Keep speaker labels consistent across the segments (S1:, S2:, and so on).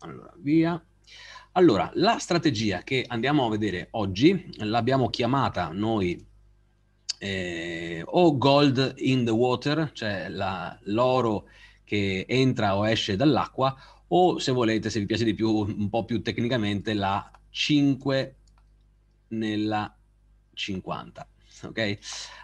S1: Allora, via. Allora, la strategia che andiamo a vedere oggi l'abbiamo chiamata noi eh, o gold in the water, cioè l'oro che entra o esce dall'acqua, o se volete, se vi piace di più, un po' più tecnicamente, la 5 nella 50. Ok?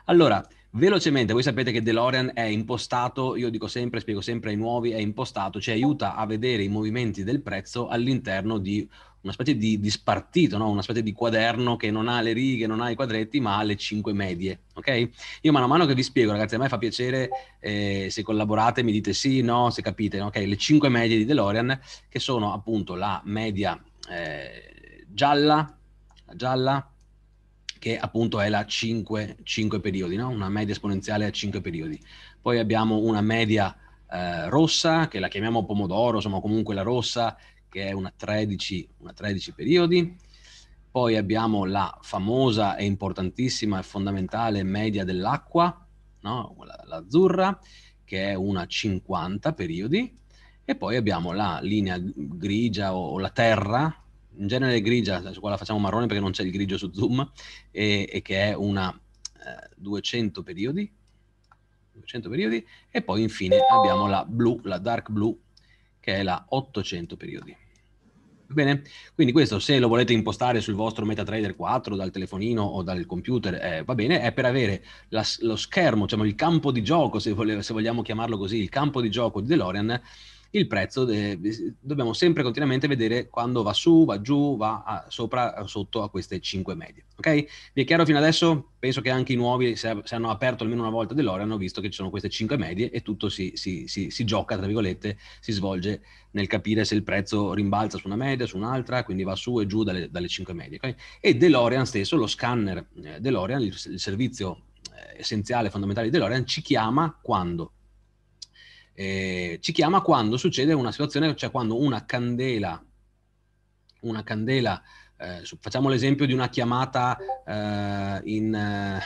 S1: Allora, Velocemente, voi sapete che DeLorean è impostato, io dico sempre, spiego sempre ai nuovi, è impostato, cioè aiuta a vedere i movimenti del prezzo all'interno di una specie di, di spartito, no? una specie di quaderno che non ha le righe, non ha i quadretti, ma ha le cinque medie. Ok? Io mano a mano che vi spiego, ragazzi, a me fa piacere eh, se collaborate, mi dite sì, no, se capite, ok? Le cinque medie di DeLorean, che sono appunto la media eh, gialla, la gialla, che appunto è la 5, 5 periodi, no? una media esponenziale a 5 periodi. Poi abbiamo una media eh, rossa, che la chiamiamo pomodoro, insomma comunque la rossa, che è una 13, una 13 periodi. Poi abbiamo la famosa e importantissima e fondamentale media dell'acqua, no? l'azzurra, che è una 50 periodi. E poi abbiamo la linea grigia o, o la terra, in genere grigia, qua la facciamo marrone perché non c'è il grigio su Zoom, e, e che è una eh, 200 periodi, 200 periodi, e poi infine abbiamo la blu, la dark blue, che è la 800 periodi. Bene, quindi questo se lo volete impostare sul vostro MetaTrader 4 dal telefonino o dal computer eh, va bene, è per avere la, lo schermo, diciamo il campo di gioco, se, volevo, se vogliamo chiamarlo così, il campo di gioco di DeLorean il prezzo de- dobbiamo sempre continuamente vedere quando va su, va giù, va a, sopra o sotto a queste 5 medie. Ok? Vi è chiaro fino adesso? Penso che anche i nuovi, se, se hanno aperto almeno una volta DeLorean, hanno visto che ci sono queste 5 medie e tutto si, si, si, si gioca, tra virgolette, si svolge nel capire se il prezzo rimbalza su una media, su un'altra, quindi va su e giù dalle, dalle 5 medie. Okay? E DeLorean stesso, lo scanner eh, DeLorean, il, il servizio eh, essenziale, fondamentale di DeLorean, ci chiama quando? Eh, ci chiama quando succede una situazione, cioè quando una candela, una candela, eh, su, facciamo l'esempio di una chiamata eh, in, eh,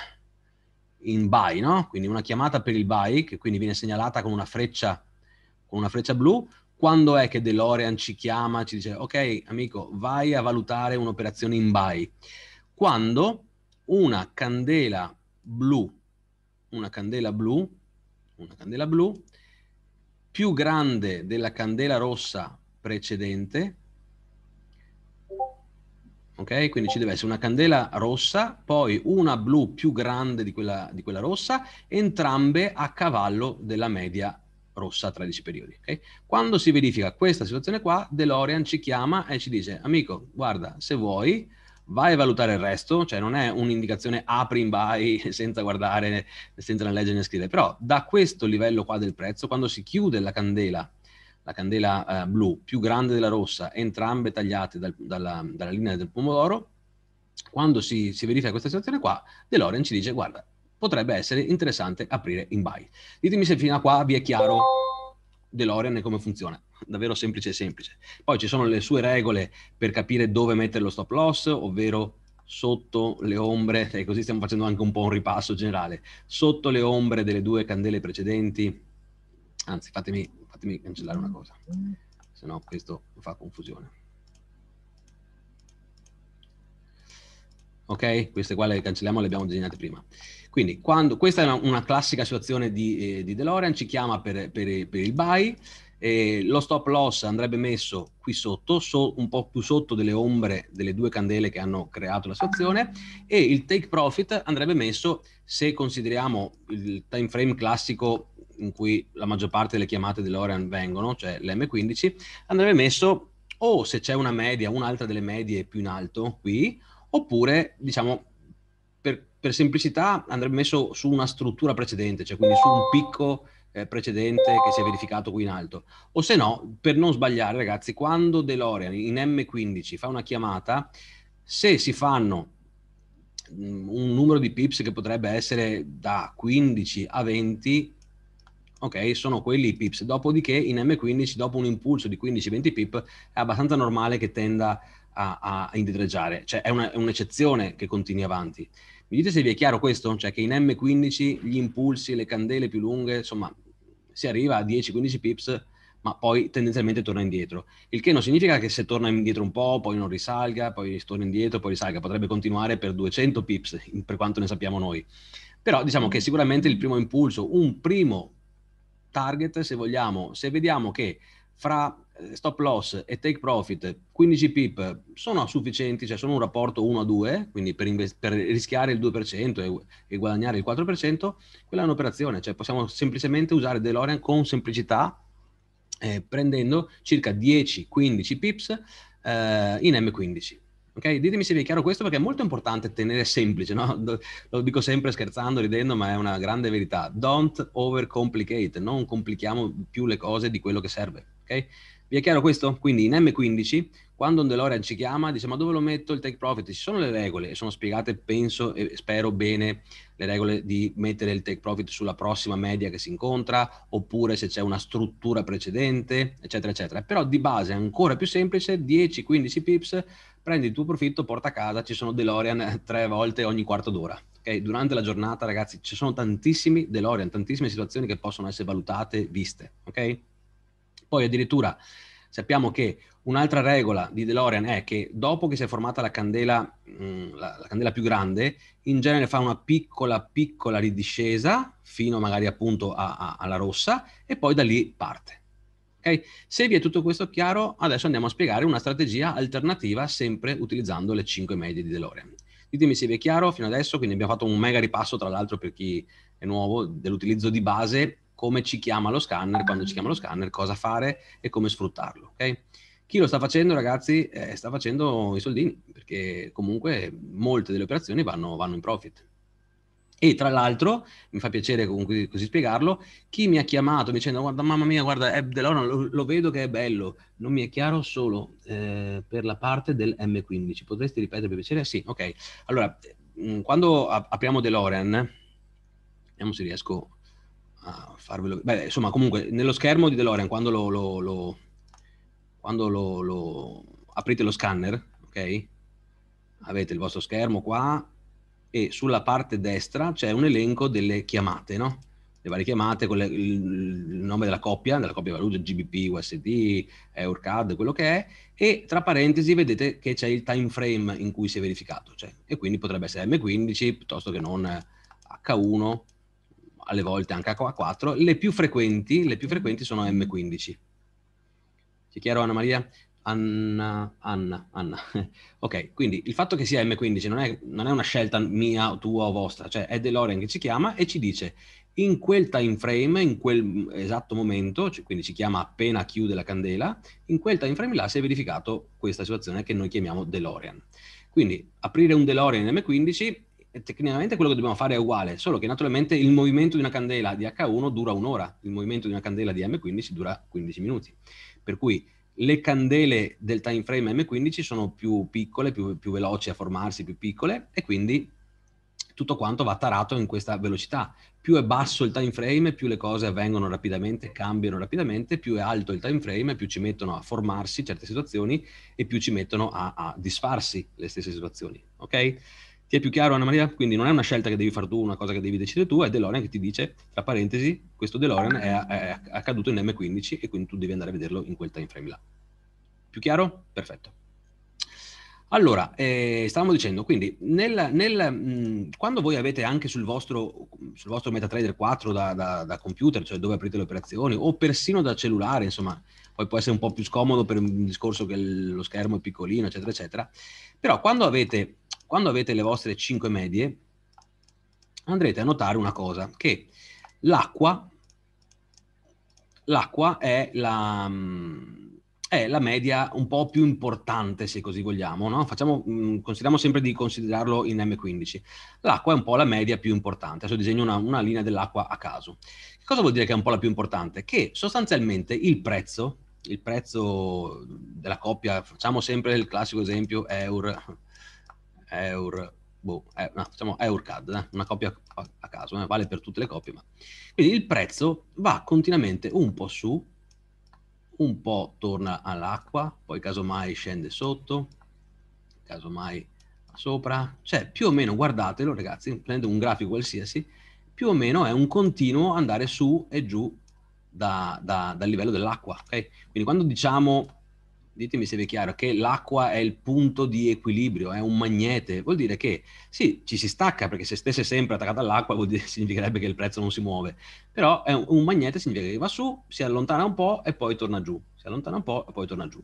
S1: in buy, no? quindi una chiamata per il buy, che quindi viene segnalata con una freccia, con una freccia blu, quando è che DeLorean ci chiama, ci dice, ok amico, vai a valutare un'operazione in buy? Quando una candela blu, una candela blu, una candela blu, più grande della candela rossa precedente. Ok, quindi ci deve essere una candela rossa, poi una blu più grande di quella, di quella rossa, entrambe a cavallo della media rossa a 13 periodi. Okay? Quando si verifica questa situazione qua, DeLorean ci chiama e ci dice, amico, guarda, se vuoi, vai a valutare il resto, cioè non è un'indicazione apri in buy senza guardare, senza né leggere né scrivere, però da questo livello qua del prezzo, quando si chiude la candela, la candela eh, blu più grande della rossa, entrambe tagliate dal, dalla, dalla, linea del pomodoro, quando si, si verifica questa situazione qua, DeLorean ci dice guarda, potrebbe essere interessante aprire in buy. Ditemi se fino a qua vi è chiaro DeLorean e come funziona davvero semplice semplice. Poi ci sono le sue regole per capire dove mettere lo stop loss, ovvero sotto le ombre, e così stiamo facendo anche un po' un ripasso generale, sotto le ombre delle due candele precedenti, anzi fatemi, fatemi cancellare una cosa, se no questo fa confusione. Ok? Queste qua le cancelliamo, le abbiamo disegnate prima. Quindi quando, questa è una, una classica situazione di, eh, di DeLorean, ci chiama per, per, per il buy, eh, lo stop loss andrebbe messo qui sotto, so, un po' più sotto delle ombre delle due candele che hanno creato la situazione e il take profit andrebbe messo se consideriamo il time frame classico in cui la maggior parte delle chiamate dell'Orean vengono, cioè l'M15, andrebbe messo o se c'è una media, un'altra delle medie più in alto qui, oppure diciamo per, per semplicità andrebbe messo su una struttura precedente, cioè quindi su un picco eh, precedente che si è verificato qui in alto. O se no, per non sbagliare, ragazzi, quando DeLorean in M15 fa una chiamata, se si fanno mm, un numero di pips che potrebbe essere da 15 a 20, ok, sono quelli i pips. Dopodiché in M15, dopo un impulso di 15-20 pip, è abbastanza normale che tenda a, a indietreggiare. Cioè è, una, è un'eccezione che continui avanti. Mi dite se vi è chiaro questo? Cioè che in M15 gli impulsi, le candele più lunghe, insomma, si arriva a 10-15 pips, ma poi tendenzialmente torna indietro. Il che non significa che se torna indietro un po', poi non risalga, poi torna indietro, poi risalga. Potrebbe continuare per 200 pips, per quanto ne sappiamo noi. Però diciamo che sicuramente il primo impulso, un primo target, se vogliamo, se vediamo che fra eh, stop loss e take profit 15 pip sono sufficienti, cioè sono un rapporto 1 a 2, quindi per, invest- per rischiare il 2% e, e, guadagnare il 4%, quella è un'operazione, cioè possiamo semplicemente usare DeLorean con semplicità eh, prendendo circa 10-15 pips eh, in M15. Okay? Ditemi se vi è chiaro questo perché è molto importante tenere semplice, no? lo dico sempre scherzando, ridendo, ma è una grande verità. Don't overcomplicate, non complichiamo più le cose di quello che serve. Okay? Vi è chiaro questo? Quindi in M15, quando un DeLorean ci chiama, dice ma dove lo metto il take profit? Ci sono le regole e sono spiegate, penso e spero bene, le regole di mettere il take profit sulla prossima media che si incontra, oppure se c'è una struttura precedente, eccetera, eccetera. Però di base è ancora più semplice, 10-15 pips, prendi il tuo profitto, porta a casa, ci sono DeLorean tre volte ogni quarto d'ora. Okay? Durante la giornata, ragazzi, ci sono tantissimi DeLorean, tantissime situazioni che possono essere valutate, viste, ok? Poi addirittura sappiamo che un'altra regola di DeLorean è che dopo che si è formata la candela, mh, mm, la, la candela più grande, in genere fa una piccola, piccola ridiscesa fino magari appunto a, a, alla rossa e poi da lì parte. Okay? Se vi è tutto questo chiaro, adesso andiamo a spiegare una strategia alternativa sempre utilizzando le 5 medie di DeLorean. Ditemi se vi è chiaro fino adesso, quindi abbiamo fatto un mega ripasso tra l'altro per chi è nuovo dell'utilizzo di base come ci chiama lo scanner, quando ci chiama lo scanner, cosa fare e come sfruttarlo. Okay? Chi lo sta facendo, ragazzi, eh, sta facendo i soldini, perché comunque molte delle operazioni vanno, vanno in profit. E tra l'altro, mi fa piacere comunque così spiegarlo, chi mi ha chiamato dicendo guarda mamma mia, guarda Abdelona, lo, lo vedo che è bello, non mi è chiaro solo eh, per la parte del M15, potresti ripetere per piacere? Sì, ok. Allora, quando apriamo DeLorean, vediamo se riesco a farvelo... Beh, insomma, comunque, nello schermo di DeLorean, quando lo... lo, lo quando lo, lo... aprite lo scanner, ok? Avete il vostro schermo qua e sulla parte destra c'è un elenco delle chiamate, no? Le varie chiamate con le, il, nome della coppia, della coppia valuta, GBP, USD, EurCAD, quello che è, e tra parentesi vedete che c'è il time frame in cui si è verificato, cioè, e quindi potrebbe essere M15 piuttosto che non H1 alle volte anche a 4, le più frequenti, le più frequenti sono M15. C'è chiaro Anna Maria? Anna, Anna, Anna. ok, quindi il fatto che sia M15 non è, non è una scelta mia, tua o vostra, cioè è DeLorean che ci chiama e ci dice in quel time frame, in quel esatto momento, cioè quindi ci chiama appena chiude la candela, in quel time frame là si è verificato questa situazione che noi chiamiamo DeLorean. Quindi aprire un DeLorean M15 tecnicamente quello che dobbiamo fare è uguale, solo che naturalmente il movimento di una candela di H1 dura un'ora, il movimento di una candela di M15 dura 15 minuti. Per cui le candele del time frame M15 sono più piccole, più, più veloci a formarsi, più piccole, e quindi tutto quanto va tarato in questa velocità. Più è basso il time frame, più le cose avvengono rapidamente, cambiano rapidamente, più è alto il time frame, più ci mettono a formarsi certe situazioni e più ci mettono a, a disfarsi le stesse situazioni. Ok? Ti è più chiaro Anna Maria? Quindi non è una scelta che devi fare tu, una cosa che devi decidere tu, è DeLorean che ti dice, tra parentesi, questo DeLorean è, è accaduto in M15 e quindi tu devi andare a vederlo in quel time frame là. Più chiaro? Perfetto. Allora, eh, stavamo dicendo, quindi nel, nel, mh, quando voi avete anche sul vostro, sul vostro MetaTrader 4 da, da, da, computer, cioè dove aprite le operazioni, o persino da cellulare, insomma, poi può essere un po' più scomodo per un discorso che lo schermo è piccolino, eccetera, eccetera, però quando avete quando avete le vostre 5 medie, andrete a notare una cosa, che l'acqua, l'acqua è, la, mm, è la, media un po' più importante, se così vogliamo, no? Facciamo, mm, consideriamo sempre di considerarlo in M15. L'acqua è un po' la media più importante, adesso disegno una, una linea dell'acqua a caso. Che cosa vuol dire che è un po' la più importante? Che sostanzialmente il prezzo, il prezzo della coppia, facciamo sempre il classico esempio euro Eur, boh, eh, no, facciamo EurCAD, eh, una copia a, a caso, eh, vale per tutte le copie. Ma... Quindi il prezzo va continuamente un po' su, un po' torna all'acqua, poi casomai scende sotto, casomai sopra, cioè più o meno, guardatelo ragazzi, prendo un grafico qualsiasi, più o meno è un continuo andare su e giù da, da, dal livello dell'acqua, ok? Quindi quando diciamo ditemi se vi è chiaro, che l'acqua è il punto di equilibrio, è un magnete, vuol dire che sì, ci si stacca perché se stesse sempre attaccata all'acqua vuol dire, significherebbe che il prezzo non si muove, però un, un, magnete significa che va su, si allontana un po' e poi torna giù, si allontana un po' e poi torna giù.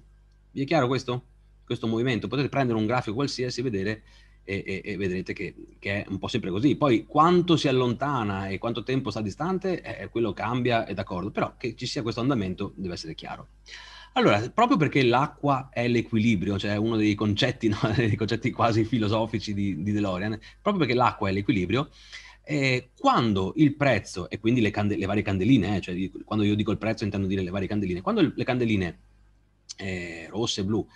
S1: Vi è chiaro questo? Questo movimento, potete prendere un grafico qualsiasi e vedere e, e, e, vedrete che, che, è un po' sempre così. Poi quanto si allontana e quanto tempo sta distante, eh, quello cambia, è d'accordo, però che ci sia questo andamento deve essere chiaro. Allora, proprio perché l'acqua è l'equilibrio, cioè uno dei concetti, no? dei concetti quasi filosofici di, di, DeLorean, proprio perché l'acqua è l'equilibrio, eh, quando il prezzo, e quindi le, cande- le varie candeline, eh, cioè quando io dico il prezzo intendo dire le varie candeline, quando le candeline eh, rosse e blu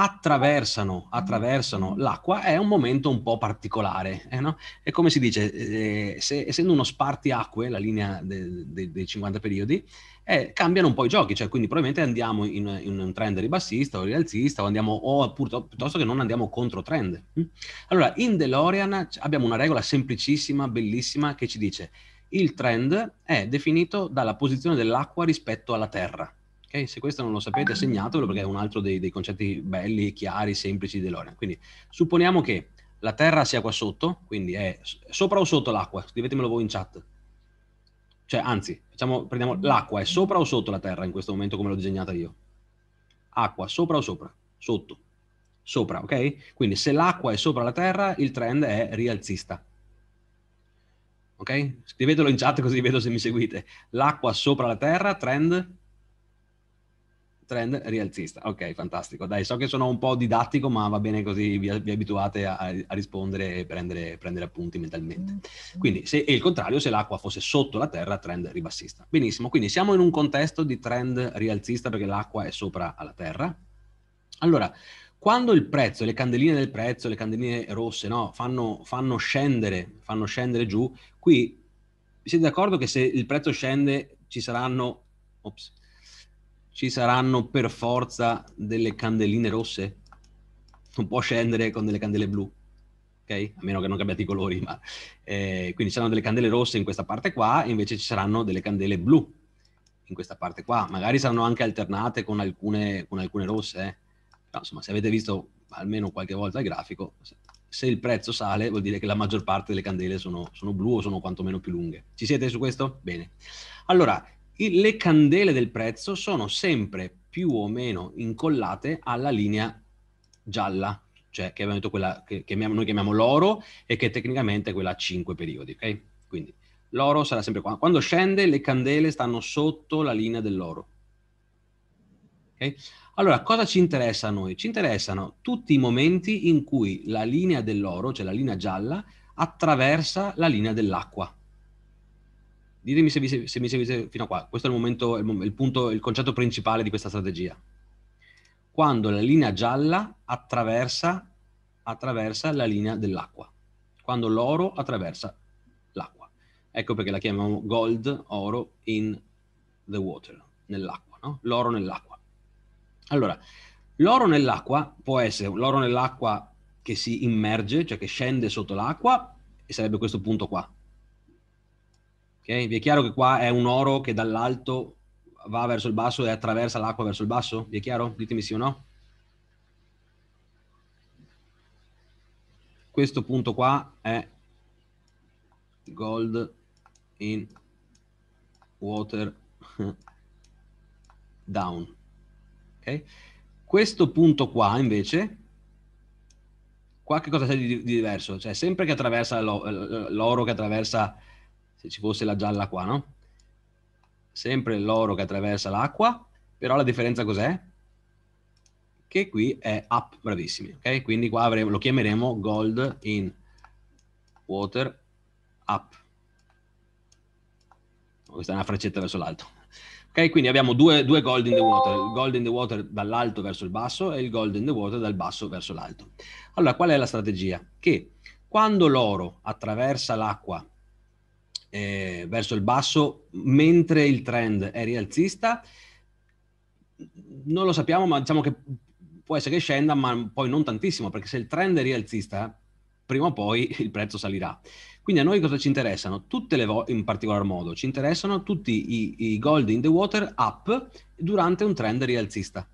S1: Attraversano, attraversano, mm. l'acqua è un momento un po' particolare. Eh no? E come si dice, eh, se, essendo uno spartiacque, la linea de, de, dei 50 periodi, eh, cambiano un po' i giochi, cioè quindi probabilmente andiamo in, in un trend ribassista o rialzista o, andiamo, o piuttosto che non andiamo contro trend. Mm? Allora, in DeLorean abbiamo una regola semplicissima, bellissima, che ci dice il trend è definito dalla posizione dell'acqua rispetto alla Terra. Okay? Se questo non lo sapete, ah. segnatelo perché è un altro dei, dei concetti belli, chiari, semplici di DeLorean. Quindi supponiamo che la Terra sia qua sotto, quindi è sopra o sotto l'acqua, scrivetemelo voi in chat. Cioè, anzi, facciamo, prendiamo l'acqua, è sopra o sotto la Terra in questo momento come l'ho disegnata io? Acqua, sopra o sopra? Sotto. Sopra, ok? Quindi se l'acqua è sopra la Terra, il trend è rialzista. Ok? Scrivetelo in chat così vedo se mi seguite. L'acqua sopra la Terra, trend trend rialzista. Ok, fantastico. Dai, so che sono un po' didattico, ma va bene così, vi, vi abituate a, a, rispondere e prendere, prendere, appunti mentalmente. Quindi, se è il contrario, se l'acqua fosse sotto la terra, trend ribassista. Benissimo, quindi siamo in un contesto di trend rialzista perché l'acqua è sopra alla terra. Allora, quando il prezzo, le candeline del prezzo, le candeline rosse, no, fanno, fanno scendere, fanno scendere giù, qui siete d'accordo che se il prezzo scende ci saranno... Ops, ci saranno per forza delle candeline rosse? Non può scendere con delle candele blu, ok? A meno che non cambiate i colori, ma... Eh, quindi ci saranno delle candele rosse in questa parte qua, e invece ci saranno delle candele blu in questa parte qua. Magari saranno anche alternate con alcune, con alcune rosse, eh. Però, insomma, se avete visto almeno qualche volta il grafico, se il prezzo sale vuol dire che la maggior parte delle candele sono, sono blu o sono quantomeno più lunghe. Ci siete su questo? Bene. Allora, il, le candele del prezzo sono sempre più o meno incollate alla linea gialla, cioè che è venuto quella che chiamiamo, noi chiamiamo l'oro e che tecnicamente è quella a 5 periodi, ok? Quindi l'oro sarà sempre qua. Quando scende le candele stanno sotto la linea dell'oro. Okay? Allora, cosa ci interessa a noi? Ci interessano tutti i momenti in cui la linea dell'oro, cioè la linea gialla, attraversa la linea dell'acqua. Ditemi se, vi, se mi seguite fino a qua. Questo è il momento, il, il, punto, il concetto principale di questa strategia. Quando la linea gialla attraversa, attraversa la linea dell'acqua. Quando l'oro attraversa l'acqua. Ecco perché la chiamiamo gold, oro in the water, nell'acqua, no? L'oro nell'acqua. Allora, l'oro nell'acqua può essere l'oro nell'acqua che si immerge, cioè che scende sotto l'acqua, e sarebbe questo punto qua, Okay? Vi è chiaro che qua è un oro che dall'alto va verso il basso e attraversa l'acqua verso il basso? Vi è chiaro? Ditemi sì o no. Questo punto qua è gold in water down. Okay? Questo punto qua invece, qua che cosa c'è di, di diverso? Cioè sempre che attraversa l'oro, che attraversa se ci fosse la gialla qua, no? Sempre l'oro che attraversa l'acqua, però la differenza cos'è? Che qui è up, bravissimi, ok? Quindi qua avremo, lo chiameremo gold in water up. Questa è una freccetta verso l'alto. Ok, quindi abbiamo due, due gold in the water, il gold in the water dall'alto verso il basso e il gold in the water dal basso verso l'alto. Allora, qual è la strategia? Che quando l'oro attraversa l'acqua eh, verso il basso, mentre il trend è rialzista. Non lo sappiamo, ma diciamo che può essere che scenda, ma poi non tantissimo, perché se il trend è rialzista, prima o poi il prezzo salirà. Quindi a noi cosa ci interessano? Tutte le volte, in particolar modo, ci interessano tutti i, i, gold in the water up durante un trend rialzista.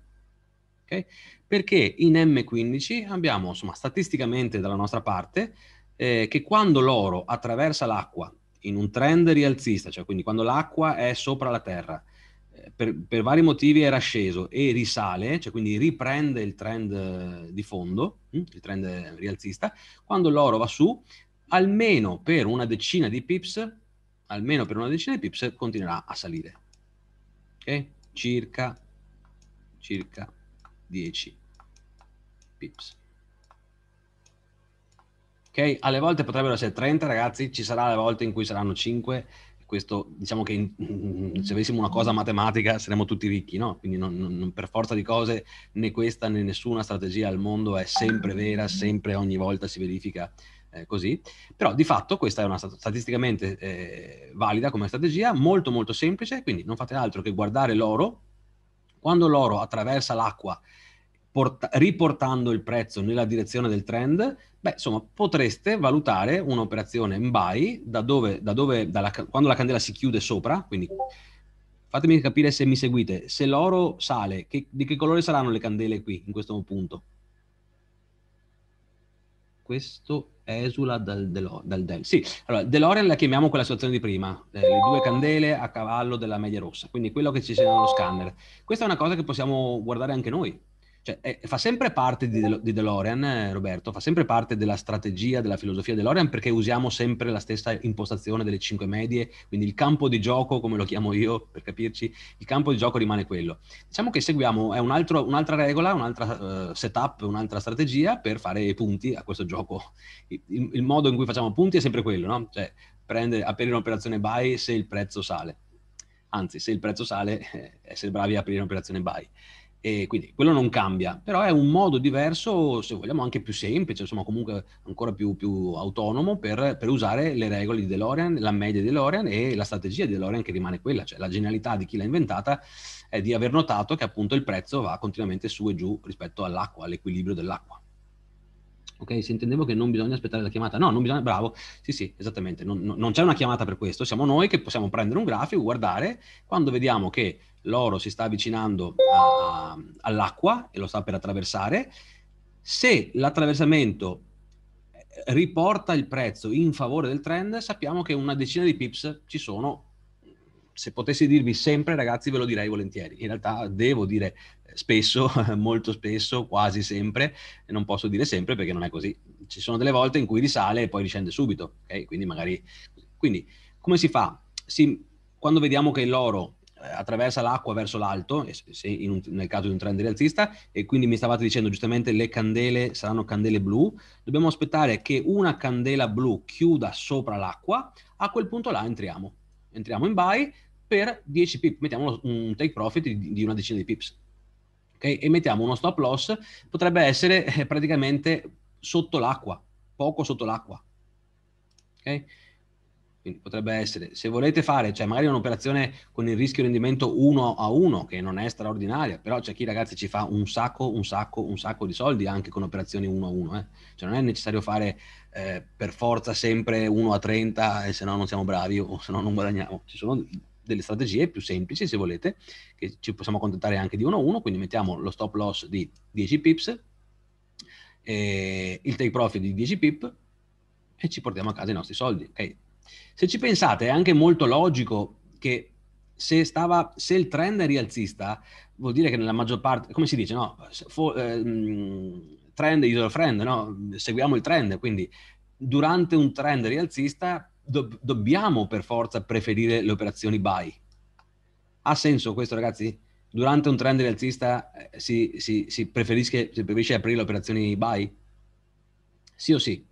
S1: Okay? Perché in M15 abbiamo, insomma, statisticamente dalla nostra parte, eh, che quando l'oro attraversa l'acqua in un trend rialzista, cioè quindi quando l'acqua è sopra la terra, eh, per, per vari motivi era sceso e risale, cioè quindi riprende il trend eh, di fondo, hm, il trend rialzista, quando l'oro va su, almeno per una decina di pips, almeno per una decina di pips continuerà a salire. Ok? Circa, circa 10 pips ok? Alle volte potrebbero essere 30 ragazzi, ci sarà le volte in cui saranno 5, questo diciamo che in, se avessimo una cosa matematica saremmo tutti ricchi, no? Quindi non, non, per forza di cose né questa né nessuna strategia al mondo è sempre vera, sempre ogni volta si verifica eh, così, però di fatto questa è una statisticamente eh, valida come strategia, molto molto semplice, quindi non fate altro che guardare l'oro, quando l'oro attraversa l'acqua porta- riportando il prezzo nella direzione del trend, beh, insomma, potreste valutare un'operazione in buy da dove, da dove dalla, quando la candela si chiude sopra, quindi fatemi capire se mi seguite, se l'oro sale, che, di che colore saranno le candele qui in questo punto? Questo esula dal, Delo, dal Del. Sì, allora, DeLorean la chiamiamo quella situazione di prima, eh, le due candele a cavallo della media rossa, quindi quello che ci sia nello scanner. Questa è una cosa che possiamo guardare anche noi, cioè, è, eh, fa sempre parte di, De- di DeLorean, eh, Roberto, fa sempre parte della strategia, della filosofia DeLorean, perché usiamo sempre la stessa impostazione delle cinque medie, quindi il campo di gioco, come lo chiamo io per capirci, il campo di gioco rimane quello. Diciamo che seguiamo, è un altro, un'altra regola, un'altra uh, setup, un'altra strategia per fare i punti a questo gioco. Il, il modo in cui facciamo punti è sempre quello, no? Cioè, prende, aprire un'operazione buy se il prezzo sale. Anzi, se il prezzo sale, essere bravi a aprire un'operazione buy. E quindi quello non cambia, però è un modo diverso, se vogliamo anche più semplice, insomma comunque ancora più, più autonomo per, per, usare le regole di DeLorean, la media di DeLorean e la strategia di DeLorean che rimane quella, cioè la genialità di chi l'ha inventata è di aver notato che appunto il prezzo va continuamente su e giù rispetto all'acqua, all'equilibrio dell'acqua. Ok, se intendevo che non bisogna aspettare la chiamata, no, non bisogna, bravo, sì, sì, esattamente, non, non c'è una chiamata per questo, siamo noi che possiamo prendere un grafico, guardare, quando vediamo che l'oro si sta avvicinando a, all'acqua e lo sta per attraversare, se l'attraversamento eh, riporta il prezzo in favore del trend, sappiamo che una decina di pips ci sono. Se potessi dirvi sempre, ragazzi, ve lo direi volentieri. In realtà devo dire spesso, molto spesso, quasi sempre, e non posso dire sempre perché non è così. Ci sono delle volte in cui risale e poi riscende subito, ok? Quindi magari... Quindi come si fa? Si, quando vediamo che l'oro eh, attraversa l'acqua verso l'alto, un, nel caso di un trend rialzista, e quindi mi stavate dicendo giustamente le candele saranno candele blu, dobbiamo aspettare che una candela blu chiuda sopra l'acqua, a quel punto là entriamo. Entriamo in buy per 10 pip, mettiamo un take profit di, di una decina di pips okay? e mettiamo uno stop loss, potrebbe essere eh, praticamente sotto l'acqua, poco sotto l'acqua. Okay? Quindi potrebbe essere, se volete fare, cioè magari un'operazione con il rischio rendimento 1 a 1, che non è straordinaria, però c'è chi ragazzi ci fa un sacco, un sacco, un sacco di soldi anche con operazioni 1 a 1. Eh. Cioè non è necessario fare eh, per forza sempre 1 a 30 e eh, se no non siamo bravi o se no non guadagniamo. Ci sono delle strategie più semplici, se volete, che ci possiamo contentare anche di 1-1, quindi mettiamo lo stop loss di 10 pips, il take profit di 10 pip e ci portiamo a casa i nostri soldi. Okay? Se ci pensate è anche molto logico che se, stava, se il trend è rialzista, vuol dire che nella maggior parte, come si dice, no? For, eh, trend is a friend, no? seguiamo il trend, quindi durante un trend rialzista do- dobbiamo per forza preferire le operazioni buy. Ha senso questo, ragazzi? Durante un trend rialzista eh, si, si, si, preferisce, si preferisce aprire le operazioni buy? Sì o sì?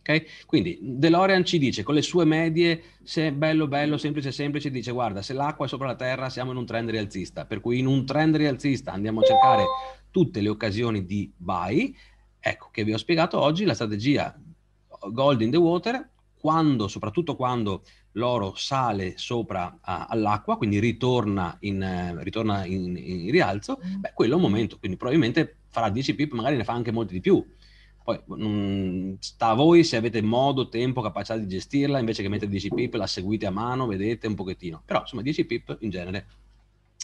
S1: Okay? Quindi DeLorean ci dice con le sue medie, se bello bello, semplice semplice, dice guarda se l'acqua è sopra la terra siamo in un trend rialzista, per cui in un trend rialzista andiamo a cercare tutte le occasioni di buy, ecco che vi ho spiegato oggi la strategia Gold in the Water quando, soprattutto quando l'oro sale sopra a, all'acqua, quindi ritorna in, eh, ritorna in, in rialzo, mm. beh, quello è un momento, quindi probabilmente farà 10 pip, magari ne fa anche molti di più. Poi mh, sta a voi se avete modo, tempo, capacità di gestirla, invece che mettere 10 pip la seguite a mano, vedete un pochettino. Però insomma 10 pip in genere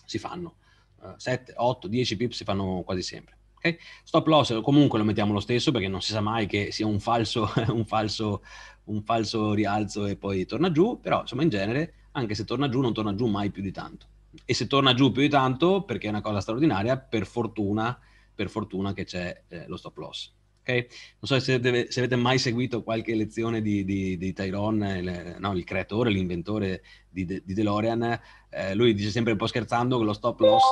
S1: si fanno. Uh, 7, 8, 10 pip si fanno quasi sempre. Okay? Stop loss comunque lo mettiamo lo stesso perché non si sa mai che sia un falso, un falso un falso rialzo e poi torna giù, però insomma in genere anche se torna giù non torna giù mai più di tanto. E se torna giù più di tanto, perché è una cosa straordinaria, per fortuna, per fortuna che c'è eh, lo stop loss. Okay? Non so se avete, se avete, mai seguito qualche lezione di, di, di Tyrone, il, no, il creatore, l'inventore di, di DeLorean, eh, lui dice sempre un po' scherzando che lo stop loss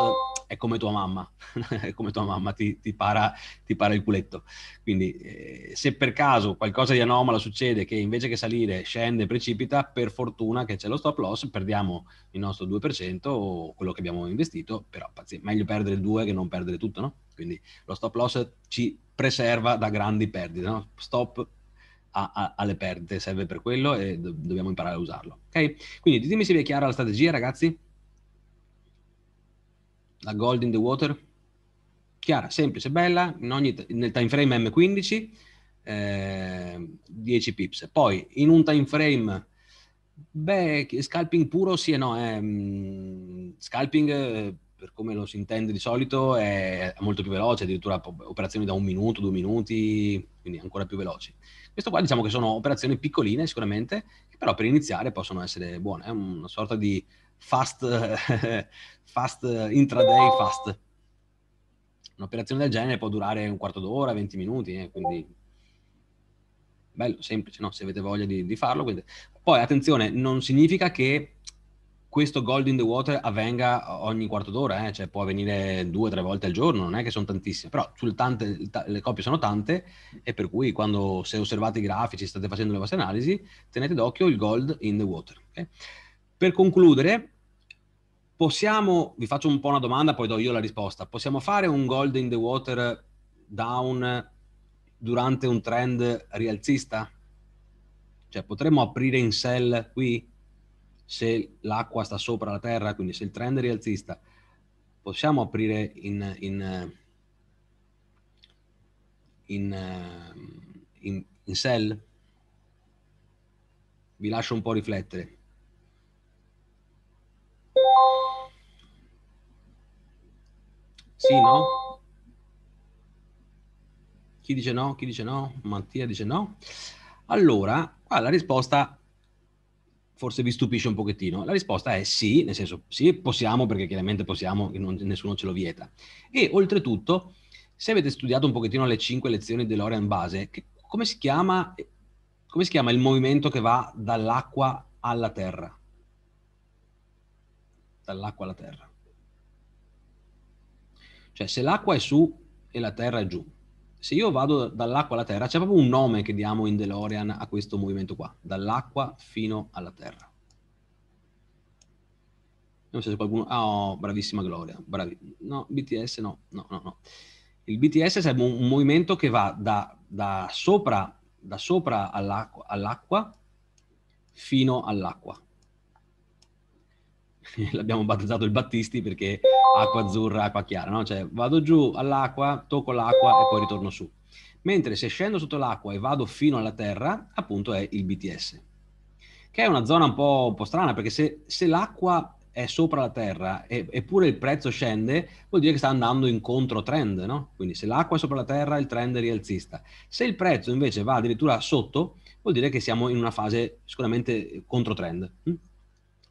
S1: è come tua mamma, è come tua mamma, ti, ti, para, ti para, il culetto. Quindi eh, se per caso qualcosa di anomalo succede che invece che salire scende, e precipita, per fortuna che c'è lo stop loss, perdiamo il nostro 2% o quello che abbiamo investito, però pazienza, meglio perdere il 2 che non perdere tutto, no? Quindi lo stop loss ci preserva da grandi perdite. No? Stop a, a, alle perdite serve per quello e do, dobbiamo imparare a usarlo. Ok? Quindi ditemi se vi è chiara la strategia, ragazzi. La gold in the water. Chiara, semplice, bella, ogni, nel time frame M15, eh, 10 pips. Poi in un time frame... Beh, scalping puro sì e no, eh. Mm, scalping eh, per come lo si intende di solito, è molto più veloce, addirittura operazioni da un minuto, due minuti, quindi ancora più veloci. Questo qua diciamo che sono operazioni piccoline sicuramente, che però per iniziare possono essere buone, è una sorta di fast, fast intraday fast. Un'operazione del genere può durare un quarto d'ora, 20 minuti, eh, quindi bello, semplice, no? se avete voglia di, di farlo. Quindi. Poi attenzione, non significa che questo gold in the water avvenga ogni quarto d'ora, eh? cioè può avvenire due o tre volte al giorno, non è che sono tantissime, però tante, le coppie sono tante e per cui quando se osservate i grafici, state facendo le vostre analisi, tenete d'occhio il gold in the water. Okay? Per concludere, possiamo, vi faccio un po' una domanda, poi do io la risposta, possiamo fare un gold in the water down durante un trend rialzista? Cioè potremmo aprire in sell qui? se l'acqua sta sopra la terra, quindi se il trend è rialzista, possiamo aprire in, in, in, in, in sell? Vi lascio un po' riflettere. Sì, no? Chi dice no? Chi dice no? Mattia dice no. Allora, qua la risposta forse vi stupisce un pochettino? La risposta è sì, nel senso sì, possiamo perché chiaramente possiamo, non, nessuno ce lo vieta. E oltretutto, se avete studiato un pochettino le cinque lezioni dell'Orean Base, che, come, si chiama, come si chiama il movimento che va dall'acqua alla terra? Dall'acqua alla terra. Cioè se l'acqua è su e la terra è giù, se io vado dall'acqua alla terra, c'è proprio un nome che diamo in DeLorean a questo movimento qua, dall'acqua fino alla terra. Non so se qualcuno... Ah, oh, bravissima Gloria, bravi. No, BTS no, no, no, no. Il BTS sarebbe un, un movimento che va da, da sopra, da sopra all'acqua all fino all'acqua. l'abbiamo battezzato il Battisti perché acqua azzurra, acqua chiara, no? Cioè vado giù all'acqua, tocco l'acqua e poi ritorno su. Mentre se scendo sotto l'acqua e vado fino alla terra, appunto è il BTS, che è una zona un po', un po strana perché se, se, l'acqua è sopra la terra e, eppure il prezzo scende, vuol dire che sta andando incontro trend, no? Quindi se l'acqua è sopra la terra il trend è rialzista. Se il prezzo invece va addirittura sotto, vuol dire che siamo in una fase sicuramente contro trend.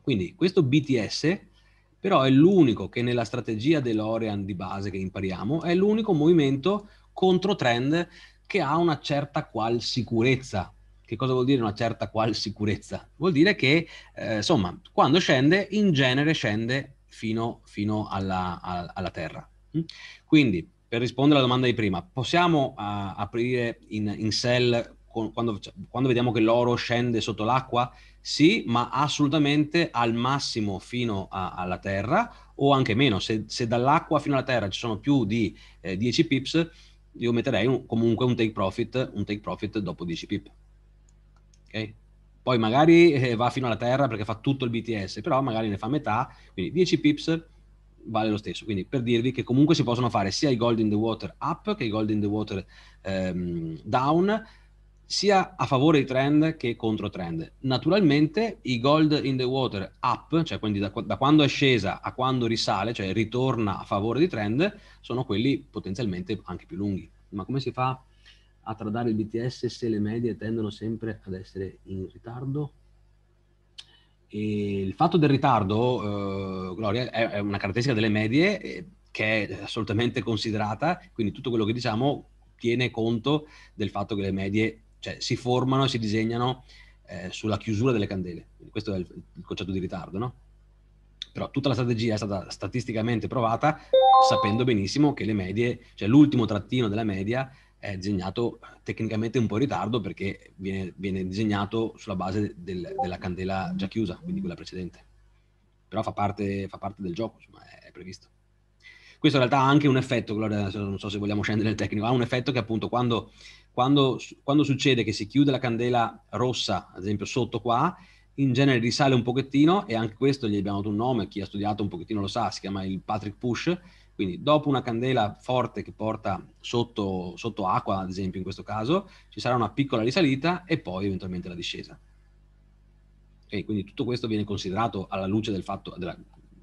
S1: Quindi questo BTS però è l'unico che nella strategia dell'Orean di base che impariamo, è l'unico movimento contro trend che ha una certa qual sicurezza. Che cosa vuol dire una certa qual sicurezza? Vuol dire che, eh, insomma, quando scende, in genere scende fino, fino alla, a, alla, terra. Mm? Quindi, per rispondere alla domanda di prima, possiamo uh, aprire in, in sell con, quando, cioè, quando vediamo che l'oro scende sotto l'acqua? sì, ma assolutamente al massimo fino a, alla terra o anche meno. Se, se, dall'acqua fino alla terra ci sono più di eh, 10 pips, io metterei un, comunque un take, profit, un take profit dopo 10 pip. Ok? Poi magari eh, va fino alla terra perché fa tutto il BTS, però magari ne fa metà, quindi 10 pips vale lo stesso. Quindi per dirvi che comunque si possono fare sia i gold in the water up che i gold in the water ehm, down sia a favore di trend che contro trend. Naturalmente i gold in the water up, cioè quindi da, da, quando è scesa a quando risale, cioè ritorna a favore di trend, sono quelli potenzialmente anche più lunghi. Ma come si fa a tradare il BTS se le medie tendono sempre ad essere in ritardo? E il fatto del ritardo, eh, Gloria, è, è, una caratteristica delle medie eh, che è assolutamente considerata, quindi tutto quello che diciamo tiene conto del fatto che le medie cioè si formano e si disegnano eh, sulla chiusura delle candele. Questo è il, il concetto di ritardo, no? Però tutta la strategia è stata statisticamente provata sapendo benissimo che le medie, cioè l'ultimo trattino della media è disegnato tecnicamente un po' in ritardo perché viene, viene disegnato sulla base del, della candela già chiusa, quindi quella precedente. Però fa parte, fa parte del gioco, insomma, è, previsto. Questo in realtà ha anche un effetto, Gloria, non so se vogliamo scendere nel tecnico, ha un effetto che appunto quando quando, quando succede che si chiude la candela rossa, ad esempio sotto qua, in genere risale un pochettino e anche questo gli abbiamo dato un nome, chi ha studiato un pochettino lo sa, si chiama il Patrick Push, quindi dopo una candela forte che porta sotto, sotto acqua, ad esempio in questo caso, ci sarà una piccola risalita e poi eventualmente la discesa. E quindi tutto questo viene considerato alla luce del fatto della,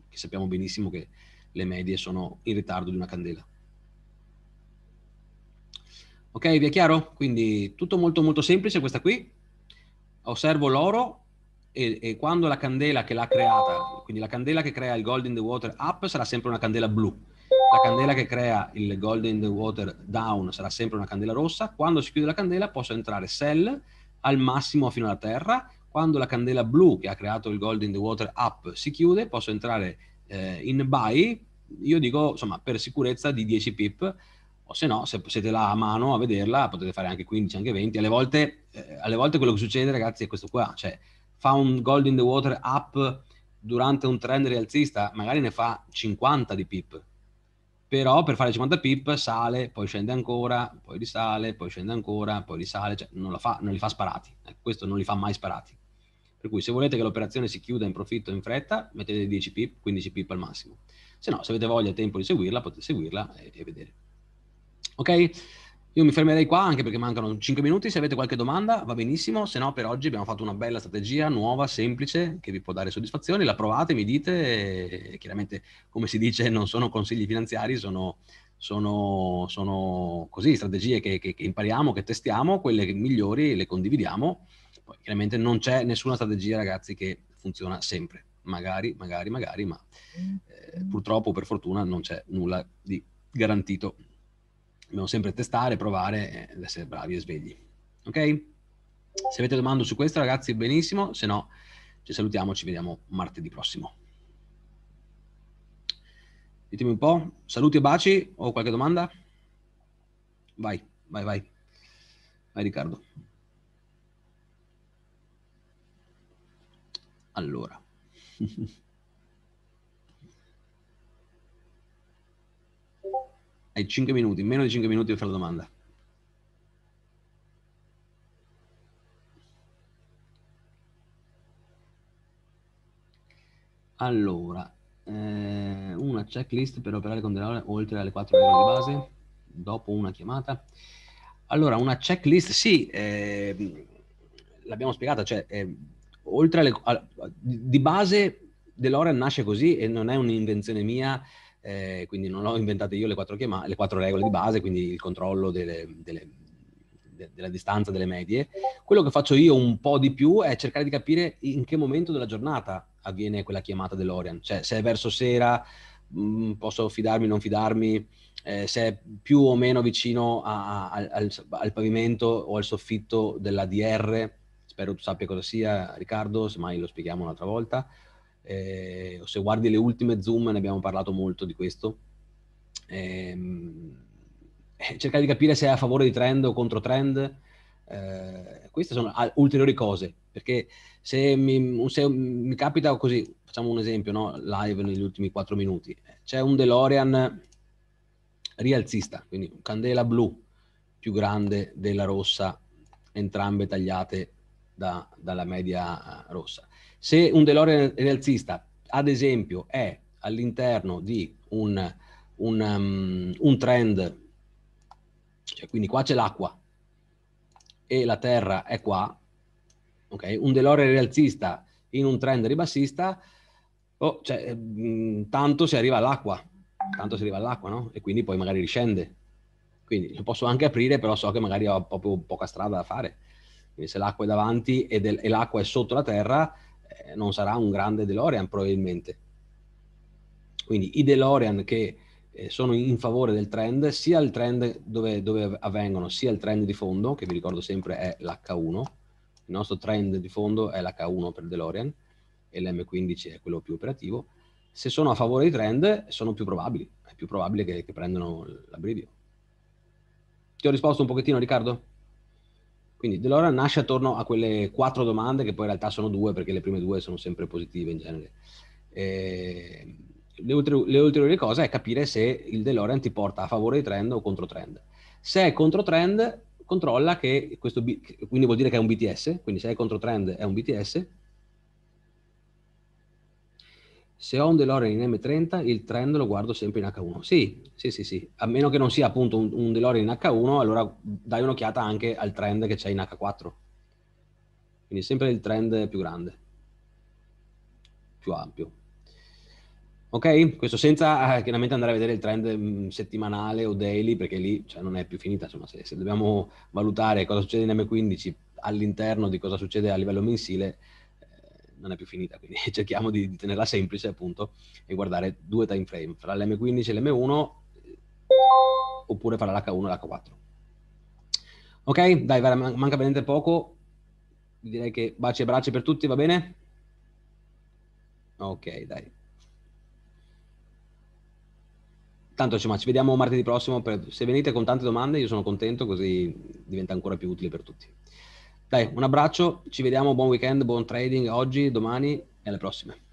S1: che sappiamo benissimo che le medie sono in ritardo di una candela. Ok, vi è chiaro? Quindi tutto molto molto semplice questa qui. Osservo l'oro e, e, quando la candela che l'ha creata, quindi la candela che crea il Gold in the Water up sarà sempre una candela blu. La candela che crea il Gold in the Water down sarà sempre una candela rossa. Quando si chiude la candela posso entrare sell al massimo fino alla terra. Quando la candela blu che ha creato il Gold in the Water up si chiude, posso entrare eh, in buy. Io dico, insomma, per sicurezza di 10 pip o se no, se siete là a mano a vederla, potete fare anche 15, anche 20. Alle volte, eh, alle volte quello che succede, ragazzi, è questo qua, cioè fa un gold in the water up durante un trend rialzista, magari ne fa 50 di pip, però per fare 50 pip sale, poi scende ancora, poi risale, poi scende ancora, poi risale, cioè non, fa, non li fa sparati, eh, questo non li fa mai sparati. Per cui se volete che l'operazione si chiuda in profitto in fretta, mettete 10 pip, 15 pip al massimo. Se no, se avete voglia e tempo di seguirla, potete seguirla e, e vedere. Ok? Io mi fermerei qua anche perché mancano 5 minuti, se avete qualche domanda va benissimo, se no per oggi abbiamo fatto una bella strategia nuova, semplice, che vi può dare soddisfazione, la provate, mi dite, chiaramente come si dice non sono consigli finanziari, sono, sono, sono così strategie che, che, che, impariamo, che testiamo, quelle migliori le condividiamo, Poi, chiaramente non c'è nessuna strategia ragazzi che funziona sempre, magari, magari, magari, ma eh, purtroppo per fortuna non c'è nulla di garantito dobbiamo sempre testare, provare ed essere bravi e svegli. Ok? Se avete domande su questo, ragazzi, benissimo. Se no, ci salutiamo, ci vediamo martedì prossimo. Ditemi un po', saluti e baci o qualche domanda? Vai, vai, vai. Vai Riccardo. Allora. Hai 5 minuti, meno di 5 minuti per fare la domanda. Allora, eh, una checklist per operare con delle oltre alle 4 ore di base, dopo una chiamata. Allora, una checklist, sì, eh, l'abbiamo spiegata, cioè, eh, oltre alle, a, di base dell'ora nasce così e non è un'invenzione mia, eh, quindi non ho inventato io le quattro, chiama- le quattro regole di base, quindi il controllo delle, delle, de- della distanza delle medie. Quello che faccio io un po' di più è cercare di capire in che momento della giornata avviene quella chiamata dell'Orient, cioè se è verso sera mh, mm, posso fidarmi, non fidarmi, eh, se è più o meno vicino a, a, al, al, pavimento o al soffitto dell'ADR, spero tu sappia cosa sia Riccardo, se mai lo spieghiamo un'altra volta, eh, se guardi le ultime zoom ne abbiamo parlato molto di questo, ehm, eh, cercare di capire se è a favore di trend o contro trend, eh, queste sono ulteriori cose, perché se mi, se mi, capita così, facciamo un esempio, no? live negli ultimi 4 minuti, c'è un DeLorean rialzista, quindi candela blu più grande della rossa, entrambe tagliate da, dalla media rossa. Se un DeLorean rialzista, ad esempio, è all'interno di un, un, um, un trend, cioè quindi qua c'è l'acqua e la terra è qua, okay? un DeLorean rialzista in un trend ribassista, oh, cioè, mh, mm, tanto si arriva all'acqua, tanto si arriva all'acqua, no? E quindi poi magari riscende. Quindi lo posso anche aprire, però so che magari ho proprio poca strada da fare. Quindi se l'acqua è davanti e, e l'acqua è sotto la terra, eh, non sarà un grande DeLorean probabilmente. Quindi i DeLorean che eh, sono in favore del trend, sia il trend dove, dove avvengono, sia il trend di fondo, che vi ricordo sempre è l'H1, il nostro trend di fondo è l'H1 per DeLorean e l'M15 è quello più operativo, se sono a favore dei trend sono più probabili, è più probabile che, che prendano l'abbrivio. Ti ho risposto un pochettino Riccardo? Quindi DeLorean nasce attorno a quelle quattro domande, che poi in realtà sono due, perché le prime due sono sempre positive in genere. E ehm, le, ulteriori, le ulteriori cose è capire se il DeLorean ti porta a favore di trend o contro trend. Se è contro trend, controlla che questo, quindi vuol dire che è un BTS, quindi se è contro trend è un BTS, se ho un DeLorean in M30, il trend lo guardo sempre in H1. Sì, sì, sì, sì. A meno che non sia appunto un, un DeLorean in H1, allora dai un'occhiata anche al trend che c'è in H4. Quindi sempre il trend più grande, più ampio. Ok? Questo senza eh, chiaramente andare a vedere il trend mm, settimanale o daily, perché lì cioè, non è più finita. Insomma, se, se dobbiamo valutare cosa succede in M15 all'interno di cosa succede a livello mensile, non è più finita, quindi cerchiamo di, di tenerla semplice appunto e guardare due time frame, fra l'M15 e l'M1 eh, oppure fra l'H1 e l'H4. Ok, dai, vera, manca veramente poco, direi che baci e braccia per tutti, va bene? Ok, dai. Tanto insomma, ci vediamo martedì prossimo, per... se venite con tante domande io sono contento, così diventa ancora più utile per tutti. Dai, un abbraccio, ci vediamo, buon weekend, buon trading oggi, domani e alle prossime.